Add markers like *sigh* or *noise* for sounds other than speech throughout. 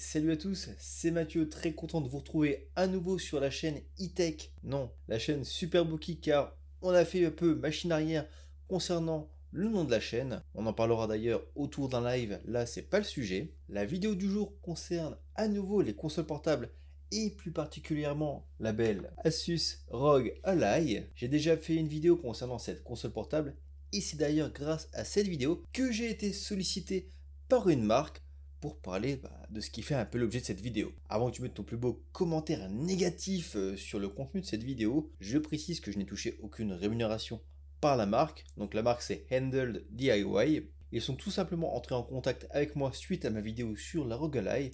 salut à tous, c'est Mathieu, très content de vous retrouver à nouveau sur la chaîne e-tech. Non, la chaîne Superbookie car on a fait un peu machine arrière concernant le nom de la chaîne. On en parlera d'ailleurs autour d'un live, là c'est pas le sujet. La vidéo du jour concerne à nouveau les consoles portables et plus particulièrement la belle Asus ROG Ally. J'ai déjà fait une vidéo concernant cette console portable et c'est d'ailleurs grâce à cette vidéo que j'ai été sollicité par une marque pour parler bah, de ce qui fait un peu l'objet de cette vidéo. Avant que tu mettes ton plus beau commentaire négatif euh, sur le contenu de cette vidéo, je précise que je n'ai touché aucune rémunération par la marque. Donc la marque c'est Handled DIY. Ils sont tout simplement entrés en contact avec moi suite à ma vidéo sur la Rogalai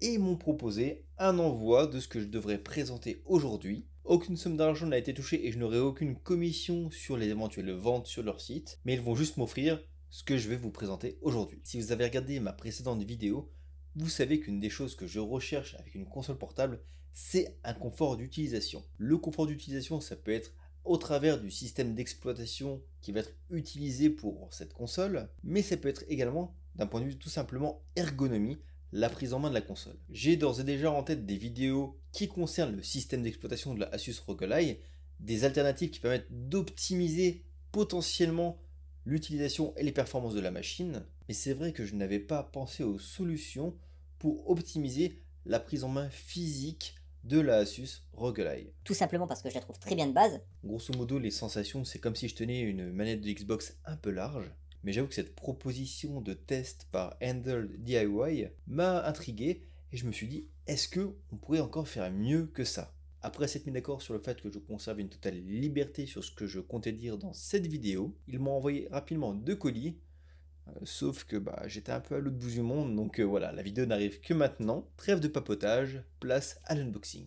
et m'ont proposé un envoi de ce que je devrais présenter aujourd'hui. Aucune somme d'argent n'a été touchée et je n'aurai aucune commission sur les éventuelles ventes sur leur site, mais ils vont juste m'offrir ce que je vais vous présenter aujourd'hui. Si vous avez regardé ma précédente vidéo, vous savez qu'une des choses que je recherche avec une console portable, c'est un confort d'utilisation. Le confort d'utilisation, ça peut être au travers du système d'exploitation qui va être utilisé pour cette console, mais ça peut être également d'un point de vue tout simplement ergonomie, la prise en main de la console. J'ai d'ores et déjà en tête des vidéos qui concernent le système d'exploitation de la Asus ROG des alternatives qui permettent d'optimiser potentiellement l'utilisation et les performances de la machine, mais c'est vrai que je n'avais pas pensé aux solutions pour optimiser la prise en main physique de la Asus ROG Tout simplement parce que je la trouve très bien de base. Grosso modo, les sensations, c'est comme si je tenais une manette de Xbox un peu large, mais j'avoue que cette proposition de test par Handle DIY m'a intrigué et je me suis dit est-ce que on pourrait encore faire mieux que ça après s'être mis d'accord sur le fait que je conserve une totale liberté sur ce que je comptais dire dans cette vidéo, ils m'ont envoyé rapidement deux colis, euh, sauf que bah, j'étais un peu à l'autre bout du monde, donc euh, voilà, la vidéo n'arrive que maintenant. Trêve de papotage, place à l'unboxing.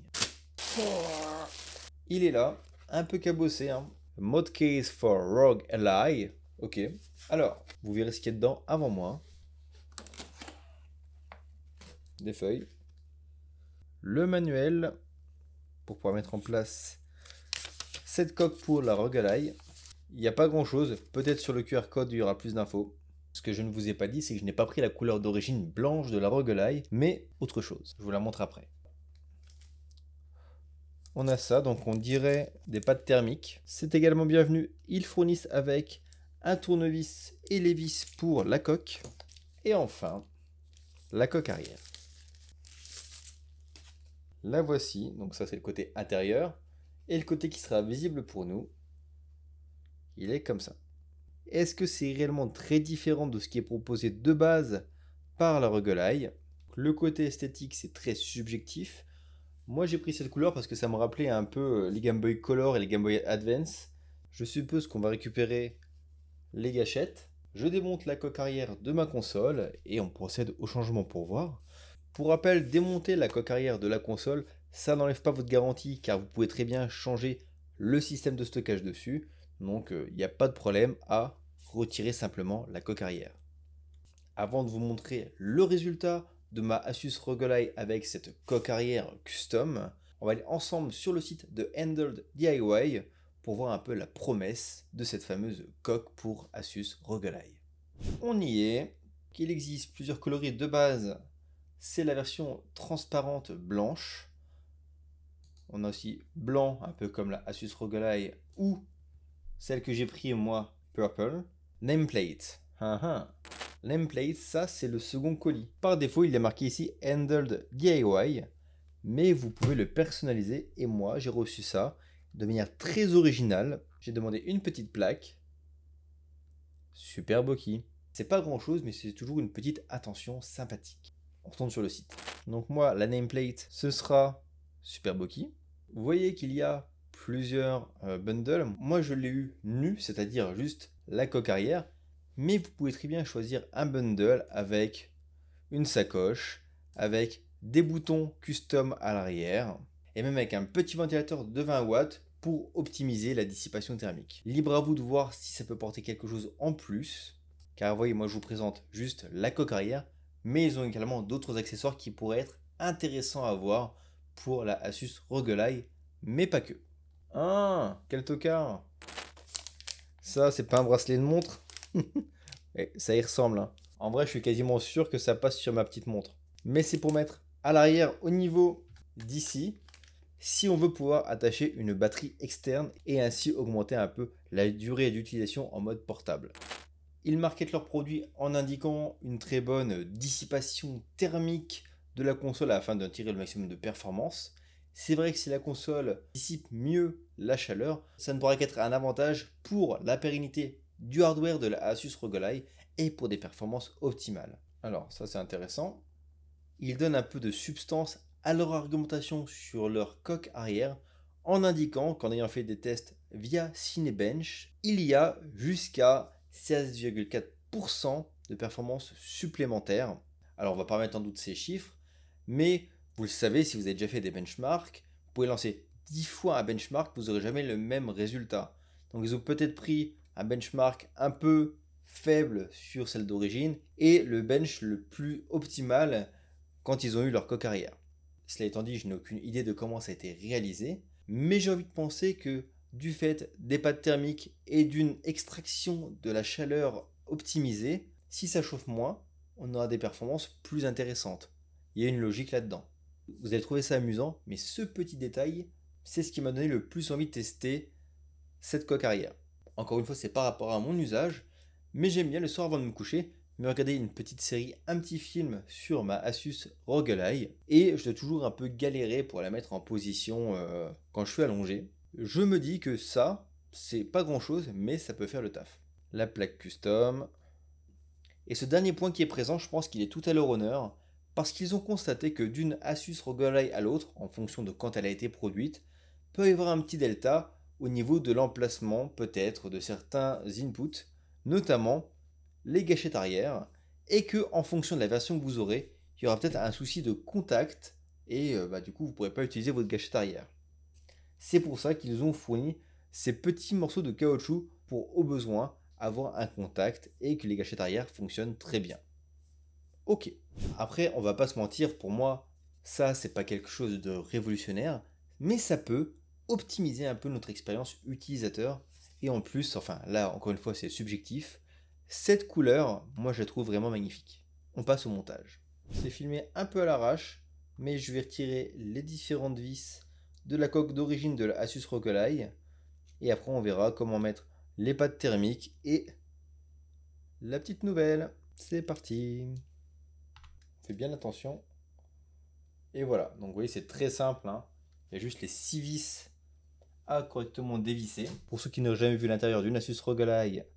Il est là, un peu cabossé, hein. Mod case for Rogue Ally. Ok, alors, vous verrez ce qu'il y a dedans avant moi. Des feuilles. Le manuel pour pouvoir mettre en place cette coque pour la regalaille. Il n'y a pas grand chose, peut-être sur le QR code il y aura plus d'infos. Ce que je ne vous ai pas dit, c'est que je n'ai pas pris la couleur d'origine blanche de la regalaille. mais autre chose. Je vous la montre après. On a ça, donc on dirait des pattes thermiques. C'est également bienvenu. Ils fournissent avec un tournevis et les vis pour la coque. Et enfin, la coque arrière la voici, donc ça c'est le côté intérieur, et le côté qui sera visible pour nous, il est comme ça. Est-ce que c'est réellement très différent de ce qui est proposé de base par la Eye Le côté esthétique c'est très subjectif. Moi j'ai pris cette couleur parce que ça me rappelait un peu euh, les Game Boy Color et les Game Boy Advance. Je suppose qu'on va récupérer les gâchettes. Je démonte la coque arrière de ma console et on procède au changement pour voir. Pour rappel, démonter la coque arrière de la console, ça n'enlève pas votre garantie car vous pouvez très bien changer le système de stockage dessus. Donc il euh, n'y a pas de problème à retirer simplement la coque arrière. Avant de vous montrer le résultat de ma Asus ROG avec cette coque arrière custom, on va aller ensemble sur le site de Handled DIY pour voir un peu la promesse de cette fameuse coque pour Asus ROG On y est. qu'il existe plusieurs coloris de base c'est la version transparente blanche. On a aussi blanc, un peu comme la Asus ROG ou celle que j'ai pris moi, purple. Nameplate. Ah, ah. Nameplate, ça c'est le second colis. Par défaut, il est marqué ici Handled DIY, mais vous pouvez le personnaliser et moi j'ai reçu ça de manière très originale. J'ai demandé une petite plaque. Super Boki. C'est pas grand chose, mais c'est toujours une petite attention sympathique. On retourne sur le site. Donc moi, la nameplate, ce sera Superboki. Vous voyez qu'il y a plusieurs euh, bundles. Moi, je l'ai eu nu, c'est-à-dire juste la coque arrière. Mais vous pouvez très bien choisir un bundle avec une sacoche, avec des boutons custom à l'arrière, et même avec un petit ventilateur de 20 watts pour optimiser la dissipation thermique. Libre à vous de voir si ça peut porter quelque chose en plus, car voyez, moi je vous présente juste la coque arrière, mais ils ont également d'autres accessoires qui pourraient être intéressants à voir pour la Asus ROG mais pas que. Ah, quel tocard Ça, c'est pas un bracelet de montre *laughs* eh, Ça y ressemble. Hein. En vrai, je suis quasiment sûr que ça passe sur ma petite montre. Mais c'est pour mettre à l'arrière, au niveau d'ici, si on veut pouvoir attacher une batterie externe et ainsi augmenter un peu la durée d'utilisation en mode portable. Ils marketent leurs produits en indiquant une très bonne dissipation thermique de la console afin d'en tirer le maximum de performance. C'est vrai que si la console dissipe mieux la chaleur, ça ne pourrait qu'être un avantage pour la pérennité du hardware de la Asus ROG et pour des performances optimales. Alors ça c'est intéressant. Ils donnent un peu de substance à leur argumentation sur leur coque arrière en indiquant qu'en ayant fait des tests via Cinebench, il y a jusqu'à 16,4% de performance supplémentaire. Alors on va pas mettre en doute ces chiffres, mais vous le savez, si vous avez déjà fait des benchmarks, vous pouvez lancer 10 fois un benchmark, vous n'aurez jamais le même résultat. Donc ils ont peut-être pris un benchmark un peu faible sur celle d'origine et le bench le plus optimal quand ils ont eu leur co-carrière. Cela étant dit, je n'ai aucune idée de comment ça a été réalisé, mais j'ai envie de penser que du fait des pâtes thermiques et d'une extraction de la chaleur optimisée, si ça chauffe moins, on aura des performances plus intéressantes. Il y a une logique là-dedans. Vous allez trouver ça amusant, mais ce petit détail, c'est ce qui m'a donné le plus envie de tester cette coque arrière. Encore une fois, c'est par rapport à mon usage, mais j'aime bien le soir avant de me coucher me regarder une petite série, un petit film sur ma Asus Rogelai et je dois toujours un peu galérer pour la mettre en position euh, quand je suis allongé je me dis que ça, c'est pas grand chose, mais ça peut faire le taf. La plaque custom. Et ce dernier point qui est présent, je pense qu'il est tout à leur honneur, parce qu'ils ont constaté que d'une Asus Roguelite à l'autre, en fonction de quand elle a été produite, peut y avoir un petit delta au niveau de l'emplacement peut-être de certains inputs, notamment les gâchettes arrière, et que en fonction de la version que vous aurez, il y aura peut-être un souci de contact et euh, bah, du coup vous ne pourrez pas utiliser votre gâchette arrière. C'est pour ça qu'ils ont fourni ces petits morceaux de caoutchouc pour au besoin avoir un contact et que les gâchettes arrière fonctionnent très bien. Ok. Après, on va pas se mentir, pour moi, ça c'est pas quelque chose de révolutionnaire, mais ça peut optimiser un peu notre expérience utilisateur. Et en plus, enfin là encore une fois c'est subjectif, cette couleur, moi je la trouve vraiment magnifique. On passe au montage. C'est filmé un peu à l'arrache, mais je vais retirer les différentes vis de la coque d'origine de la Asus Et après, on verra comment mettre les pattes thermiques et la petite nouvelle. C'est parti faites bien attention. Et voilà, donc vous voyez, c'est très simple. Hein. Il y a juste les 6 vis à correctement dévisser. Pour ceux qui n'ont jamais vu l'intérieur d'une Asus ROG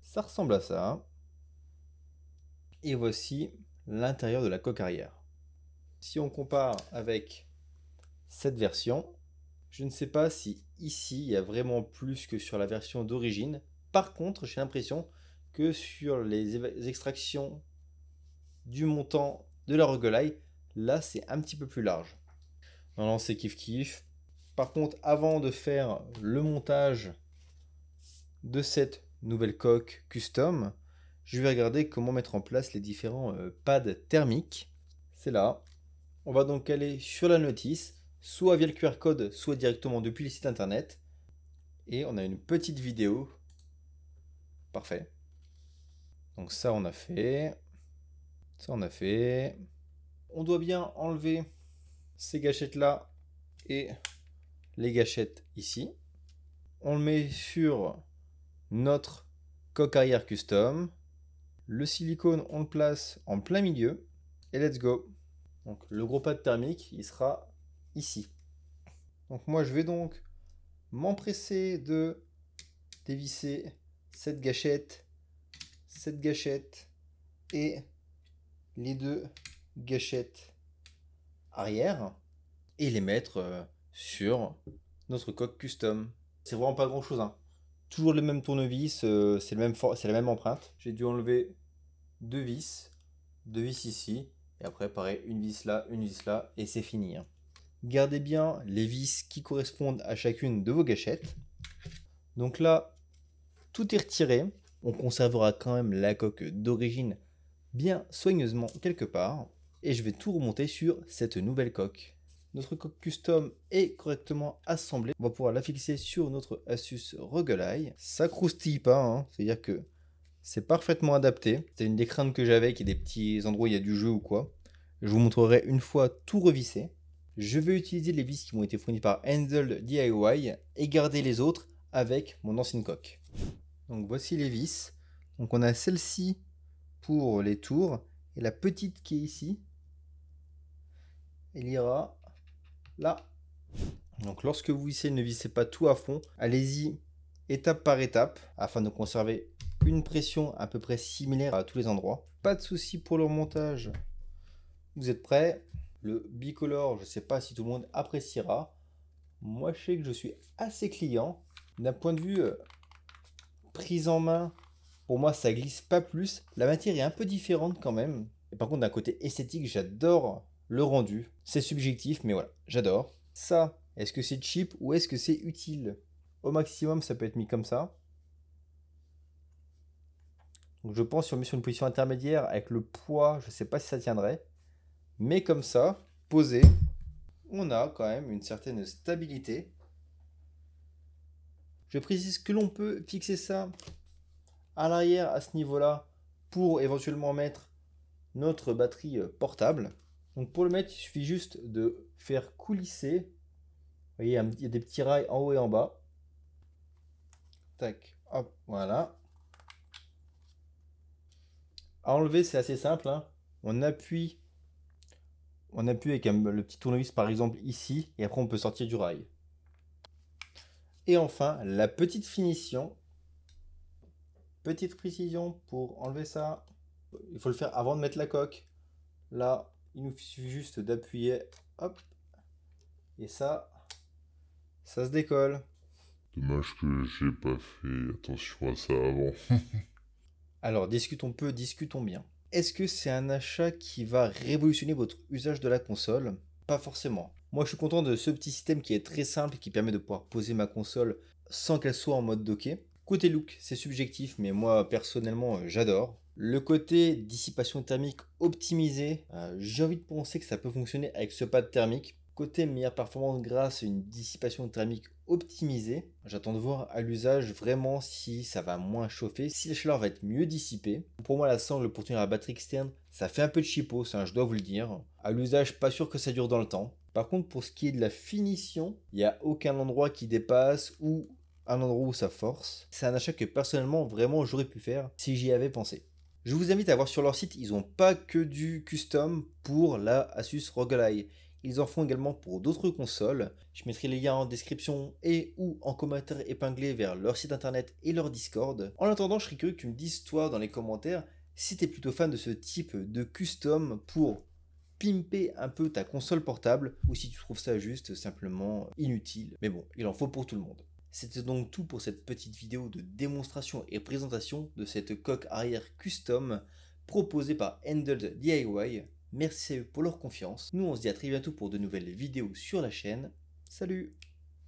ça ressemble à ça. Hein. Et voici l'intérieur de la coque arrière. Si on compare avec cette version, je ne sais pas si ici il y a vraiment plus que sur la version d'origine. Par contre, j'ai l'impression que sur les extractions du montant de la regolaille, là c'est un petit peu plus large. Non, non, c'est kiff kiff. Par contre, avant de faire le montage de cette nouvelle coque custom, je vais regarder comment mettre en place les différents euh, pads thermiques. C'est là. On va donc aller sur la notice soit via le QR code, soit directement depuis le sites internet. Et on a une petite vidéo. Parfait. Donc ça, on a fait. Ça, on a fait. On doit bien enlever ces gâchettes-là et les gâchettes ici. On le met sur notre coque arrière custom. Le silicone, on le place en plein milieu. Et let's go. Donc le gros pad thermique, il sera ici. Donc moi je vais donc m'empresser de dévisser cette gâchette, cette gâchette et les deux gâchettes arrière et les mettre euh, sur notre coque custom. C'est vraiment pas grand chose. Hein. Toujours le même tournevis, euh, c'est la même empreinte. J'ai dû enlever deux vis, deux vis ici, et après pareil, une vis là, une vis là, et c'est fini. Hein. Gardez bien les vis qui correspondent à chacune de vos gâchettes. Donc là, tout est retiré. On conservera quand même la coque d'origine bien soigneusement quelque part. Et je vais tout remonter sur cette nouvelle coque. Notre coque custom est correctement assemblée. On va pouvoir la fixer sur notre Asus Rogue Ça croustille pas, hein. c'est-à-dire que c'est parfaitement adapté. C'est une des craintes que j'avais, qu'il y ait des petits endroits où il y a du jeu ou quoi. Je vous montrerai une fois tout revissé je vais utiliser les vis qui m'ont été fournies par Handle DIY et garder les autres avec mon ancienne coque. Donc voici les vis. Donc on a celle-ci pour les tours et la petite qui est ici, elle ira là. Donc lorsque vous vissez, ne vissez pas tout à fond. Allez-y étape par étape afin de conserver une pression à peu près similaire à tous les endroits. Pas de souci pour le montage. Vous êtes prêts le bicolore, je ne sais pas si tout le monde appréciera. Moi, je sais que je suis assez client. D'un point de vue euh, prise en main, pour moi, ça glisse pas plus. La matière est un peu différente quand même. Et par contre, d'un côté esthétique, j'adore le rendu. C'est subjectif, mais voilà, j'adore. Ça, est-ce que c'est cheap ou est-ce que c'est utile Au maximum, ça peut être mis comme ça. Donc je pense si on sur une position intermédiaire avec le poids, je ne sais pas si ça tiendrait. Mais comme ça, posé, on a quand même une certaine stabilité. Je précise que l'on peut fixer ça à l'arrière à ce niveau-là pour éventuellement mettre notre batterie euh, portable. Donc pour le mettre, il suffit juste de faire coulisser. Vous voyez, il y a des petits rails en haut et en bas. Tac, hop, voilà. À enlever, c'est assez simple. Hein. On appuie on appuie avec le petit tournevis par exemple ici, et après on peut sortir du rail. Et enfin, la petite finition. Petite précision pour enlever ça. Il faut le faire avant de mettre la coque. Là, il nous suffit juste d'appuyer. Hop. Et ça, ça se décolle. Dommage que j'ai pas fait attention à ça avant. *laughs* *laughs* Alors, discutons peu, discutons bien. Est-ce que c'est un achat qui va révolutionner votre usage de la console Pas forcément. Moi, je suis content de ce petit système qui est très simple et qui permet de pouvoir poser ma console sans qu'elle soit en mode docké. Côté look, c'est subjectif, mais moi personnellement, j'adore. Le côté dissipation thermique optimisée, euh, j'ai envie de penser que ça peut fonctionner avec ce pad thermique. Côté meilleure performance grâce à une dissipation thermique optimisée, j'attends de voir à l'usage vraiment si ça va moins chauffer, si la chaleur va être mieux dissipée. Pour moi la sangle pour tenir la batterie externe, ça fait un peu de chipo, je dois vous le dire. À l'usage, pas sûr que ça dure dans le temps. Par contre pour ce qui est de la finition, il n'y a aucun endroit qui dépasse ou un endroit où ça force. C'est un achat que personnellement vraiment j'aurais pu faire si j'y avais pensé. Je vous invite à voir sur leur site, ils n'ont pas que du custom pour la Asus Ally. Ils en font également pour d'autres consoles. Je mettrai les liens en description et ou en commentaire épinglé vers leur site internet et leur Discord. En attendant, je serais curieux que tu me dises toi dans les commentaires si tu es plutôt fan de ce type de custom pour pimper un peu ta console portable ou si tu trouves ça juste simplement inutile. Mais bon, il en faut pour tout le monde. C'était donc tout pour cette petite vidéo de démonstration et présentation de cette coque arrière custom proposée par Handled DIY. Merci à eux pour leur confiance. Nous, on se dit à très bientôt pour de nouvelles vidéos sur la chaîne. Salut